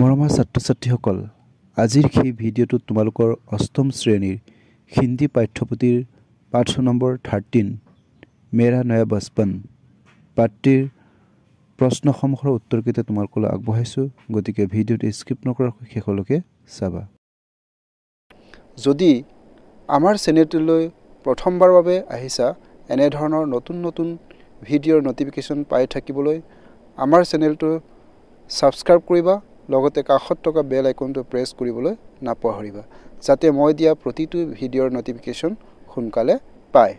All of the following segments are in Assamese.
মৰমৰ ছাত্ৰ ছাত্ৰীসকল আজিৰ সেই ভিডিঅ'টোত তোমালোকৰ অষ্টম শ্ৰেণীৰ হিন্দী পাঠ্যপুথিৰ পাঠ নম্বৰ থাৰ্টিন মেৰা নয়া বাচপন পাঠটিৰ প্ৰশ্নসমূহৰ উত্তৰকেইটা তোমালোকলৈ আগবঢ়াইছোঁ গতিকে ভিডিঅ'টো স্কিপ নকৰাকৈ শেষলৈকে চাবা যদি আমাৰ চেনেলটোলৈ প্ৰথমবাৰৰ বাবে আহিছা এনেধৰণৰ নতুন নতুন ভিডিঅ'ৰ ন'টিফিকেশ্যন পাই থাকিবলৈ আমাৰ চেনেলটো ছাবস্ক্ৰাইব কৰিবা লগতে কাষত থকা বেল আইকনটো প্ৰেছ কৰিবলৈ নাপাহৰিবা যাতে মই দিয়া প্ৰতিটো ভিডিঅ'ৰ ন'টিফিকেশ্যন সোনকালে পায়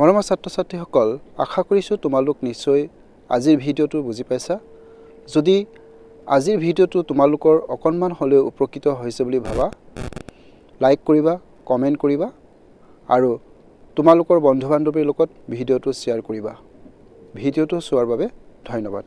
মৰমৰ ছাত্ৰ ছাত্ৰীসকল আশা কৰিছোঁ তোমালোক নিশ্চয় আজিৰ ভিডিঅ'টো বুজি পাইছা যদি আজিৰ ভিডিঅ'টো তোমালোকৰ অকণমান হ'লেও উপকৃত হৈছে বুলি ভাবা লাইক কৰিবা কমেণ্ট কৰিবা আৰু তোমালোকৰ বন্ধু বান্ধৱীৰ লগত ভিডিঅ'টো শ্বেয়াৰ কৰিবা ভিডিঅ'টো চোৱাৰ বাবে ধন্যবাদ